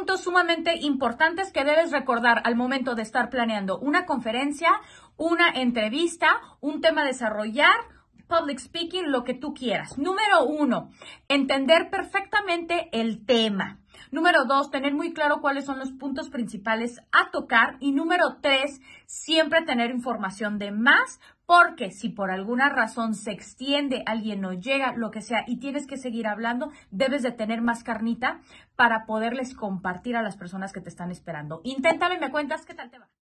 puntos sumamente importantes que debes recordar al momento de estar planeando una conferencia, una entrevista, un tema desarrollar, public speaking, lo que tú quieras. Número uno, entender perfectamente el tema. Número dos, tener muy claro cuáles son los puntos principales a tocar. Y número tres, siempre tener información de más porque si por alguna razón se extiende, alguien no llega, lo que sea, y tienes que seguir hablando, debes de tener más carnita para poderles compartir a las personas que te están esperando. Inténtame me cuentas qué tal te va.